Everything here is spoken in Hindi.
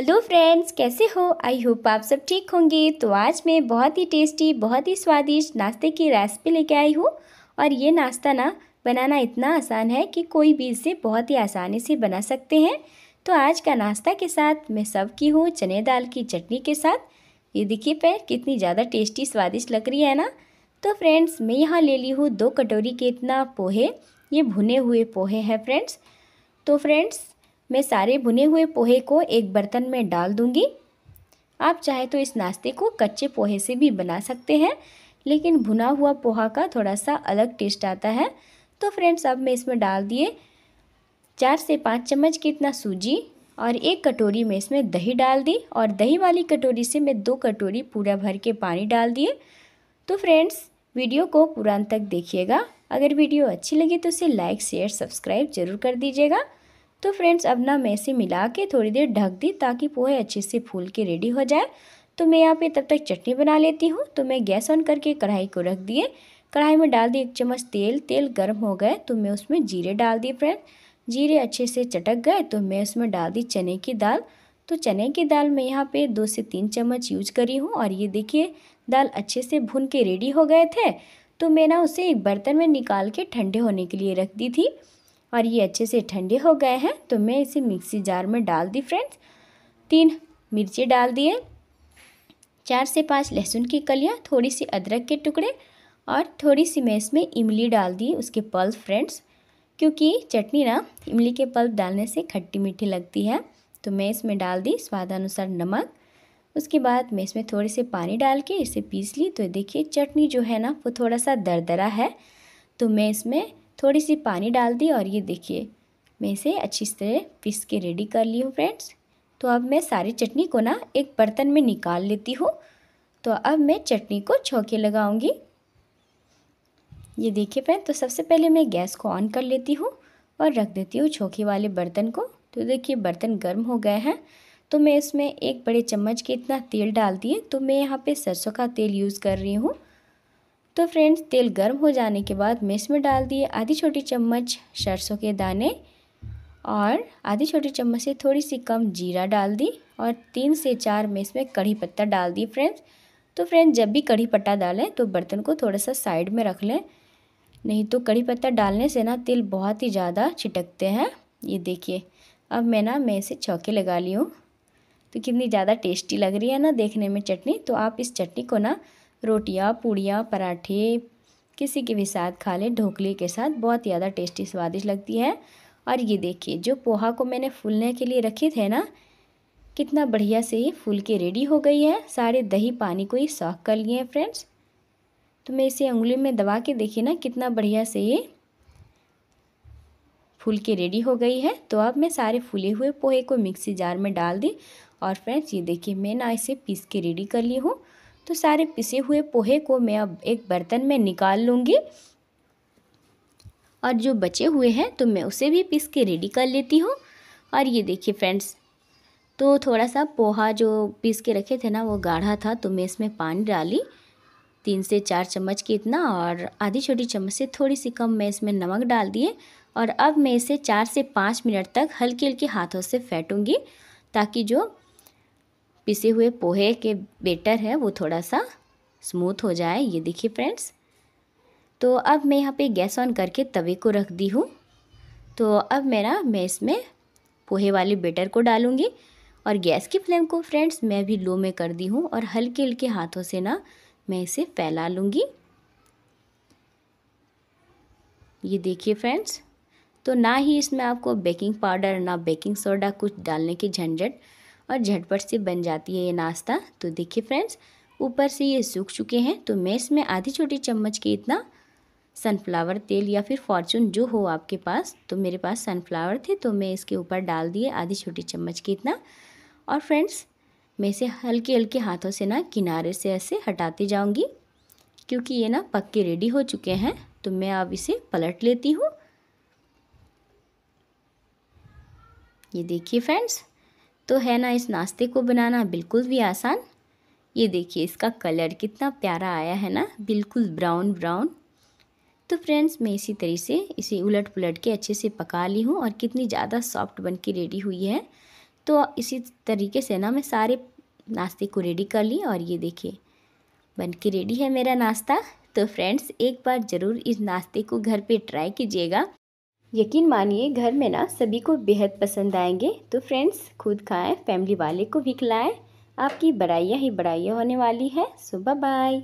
हेलो फ्रेंड्स कैसे हो आई होप आप सब ठीक होंगे तो आज मैं बहुत ही टेस्टी बहुत ही स्वादिष्ट नाश्ते की रेसिपी लेके आई हूँ और ये नाश्ता ना बनाना इतना आसान है कि कोई भी इसे बहुत ही आसानी से बना सकते हैं तो आज का नाश्ता के साथ मैं सब की हूँ चने दाल की चटनी के साथ ये देखिए पैर कितनी ज़्यादा टेस्टी स्वादिष्ट लग रही है ना तो फ्रेंड्स मैं यहाँ ले ली हूँ दो कटोरी के इतना पोहे ये भुने हुए पोहे हैं फ्रेंड्स तो फ्रेंड्स मैं सारे भुने हुए पोहे को एक बर्तन में डाल दूंगी आप चाहे तो इस नाश्ते को कच्चे पोहे से भी बना सकते हैं लेकिन भुना हुआ पोहा का थोड़ा सा अलग टेस्ट आता है तो फ्रेंड्स अब मैं इसमें डाल दिए चार से पाँच चम्मच की इतना सूजी और एक कटोरी में इसमें दही डाल दी और दही वाली कटोरी से मैं दो कटोरी पूरा भर के पानी डाल दिए तो फ्रेंड्स वीडियो को पूरा तक देखिएगा अगर वीडियो अच्छी लगी तो उसे लाइक शेयर सब्सक्राइब जरूर कर दीजिएगा तो फ्रेंड्स अब ना मैं इसे मिला के थोड़ी देर ढक दी ताकि पोहे अच्छे से फूल के रेडी हो जाए तो मैं यहाँ पे तब तक चटनी बना लेती हूँ तो मैं गैस ऑन करके कढ़ाई को रख दिए कढ़ाई में डाल दी एक चम्मच तेल तेल गर्म हो गए तो मैं उसमें जीरे डाल दी फ्रेंड जीरे अच्छे से चटक गए तो मैं उसमें डाल दी चने की दाल तो चने की दाल मैं यहाँ पे दो से तीन चम्मच यूज करी हूँ और ये देखिए दाल अच्छे से भून के रेडी हो गए थे तो मैं ना उसे एक बर्तन में निकाल के ठंडे होने के लिए रख दी थी और ये अच्छे से ठंडे हो गए हैं तो मैं इसे मिक्सी जार में डाल दी फ्रेंड्स तीन मिर्ची डाल दिए चार से पाँच लहसुन की कलियाँ थोड़ी सी अदरक के टुकड़े और थोड़ी सी मैं इसमें इमली डाल दी उसके पल्स फ्रेंड्स क्योंकि चटनी ना इमली के पल्प डालने से खट्टी मीठी लगती है तो मैं इसमें डाल दी स्वादानुसार नमक उसके बाद मैं इसमें थोड़े से पानी डाल के इसे पीस ली तो देखिए चटनी जो है ना वो थोड़ा सा दरदरा है तो मैं इसमें थोड़ी सी पानी डाल दी और ये देखिए मैं इसे अच्छी तरह पीस के रेडी कर ली हूँ फ्रेंड्स तो अब मैं सारी चटनी को ना एक बर्तन में निकाल लेती हूँ तो अब मैं चटनी को छौके लगाऊंगी ये देखिए फ्रेंड तो सबसे पहले मैं गैस को ऑन कर लेती हूँ और रख देती हूँ छौके वाले बर्तन को तो देखिए बर्तन गर्म हो गए हैं तो मैं इसमें एक बड़े चम्मच के इतना तेल डालती है तो मैं यहाँ पे सरसों का तेल यूज़ कर रही हूँ तो फ्रेंड्स तेल गर्म हो जाने के बाद मैं इसमें डाल दिए आधी छोटी चम्मच सरसों के दाने और आधी छोटी चम्मच से थोड़ी सी कम जीरा डाल दी और तीन से चार मैं इसमें कढ़ी पत्ता डाल दी फ्रेंड्स तो फ्रेंड्स जब भी कढ़ी पत्ता डालें तो बर्तन को थोड़ा सा साइड में रख लें नहीं तो कढ़ी पत्ता डालने से ना तेल बहुत ही ज़्यादा छिटकते हैं ये देखिए अब मैं ना मैं इसे छौके लगा ली हूँ तो कितनी ज़्यादा टेस्टी लग रही है ना देखने में चटनी तो आप इस चटनी को ना रोटियाँ पूड़ियाँ पराठे किसी के भी साथ खा लें ढोकले के साथ बहुत ज़्यादा टेस्टी स्वादिष्ट लगती है और ये देखिए जो पोहा को मैंने फूलने के लिए रखे थे ना कितना बढ़िया से ये फूल के रेडी हो गई है सारे दही पानी को ही सॉक कर लिए हैं फ्रेंड्स तो मैं इसे उंगली में दबा के देखिए ना कितना बढ़िया से ये फूल के रेडी हो गई है तो अब मैं सारे फूले हुए पोहे को मिक्सी जार में डाल दी और फ्रेंड्स ये देखिए मैं ना इसे पीस के रेडी कर ली हूँ तो सारे पिसे हुए पोहे को मैं अब एक बर्तन में निकाल लूँगी और जो बचे हुए हैं तो मैं उसे भी पीस के रेडी कर लेती हूँ और ये देखिए फ्रेंड्स तो थोड़ा सा पोहा जो पीस के रखे थे ना वो गाढ़ा था तो मैं इसमें पानी डाली तीन से चार चम्मच के इतना और आधी छोटी चम्मच से थोड़ी सी कम मैं इसमें नमक डाल दिए और अब मैं इसे चार से पाँच मिनट तक हल्के हल्के हाथों से फेंटूँगी ताकि जो पिसे हुए पोहे के बेटर है वो थोड़ा सा स्मूथ हो जाए ये देखिए फ्रेंड्स तो अब मैं यहाँ पे गैस ऑन करके तवे को रख दी हूँ तो अब मेरा मैं इसमें पोहे वाले बेटर को डालूँगी और गैस की फ्लेम को फ्रेंड्स मैं भी लो में कर दी हूँ और हल्के हल्के हाथों से ना मैं इसे फैला लूँगी ये देखिए फ्रेंड्स तो ना ही इसमें आपको बेकिंग पाउडर ना बेकिंग सोडा कुछ डालने की झंझट और झटपट से बन जाती है ये नाश्ता तो देखिए फ्रेंड्स ऊपर से ये सूख चुके हैं तो मैं इसमें आधी छोटी चम्मच के इतना सनफ्लावर तेल या फिर फॉर्चून जो हो आपके पास तो मेरे पास सनफ्लावर थे तो मैं इसके ऊपर डाल दिए आधी छोटी चम्मच के इतना और फ्रेंड्स मैं इसे हल्के हल्के हाथों से ना किनारे से ऐसे हटाती जाऊँगी क्योंकि ये ना पक के रेडी हो चुके हैं तो मैं अब इसे पलट लेती हूँ ये देखिए फ्रेंड्स तो है ना इस नाश्ते को बनाना बिल्कुल भी आसान ये देखिए इसका कलर कितना प्यारा आया है ना बिल्कुल ब्राउन ब्राउन तो फ्रेंड्स मैं इसी तरह से इसे उलट पुलट के अच्छे से पका ली हूँ और कितनी ज़्यादा सॉफ्ट बन के रेडी हुई है तो इसी तरीके से ना मैं सारे नाश्ते को रेडी कर ली और ये देखिए बन के रेडी है मेरा नाश्ता तो फ्रेंड्स एक बार ज़रूर इस नाश्ते को घर पे ट्राई कीजिएगा यकीन मानिए घर में ना सभी को बेहद पसंद आएंगे तो फ्रेंड्स खुद खाएं फैमिली वाले को भी खिलाएं आपकी बड़ाइयाँ ही बड़ाइयाँ होने वाली है सो बाय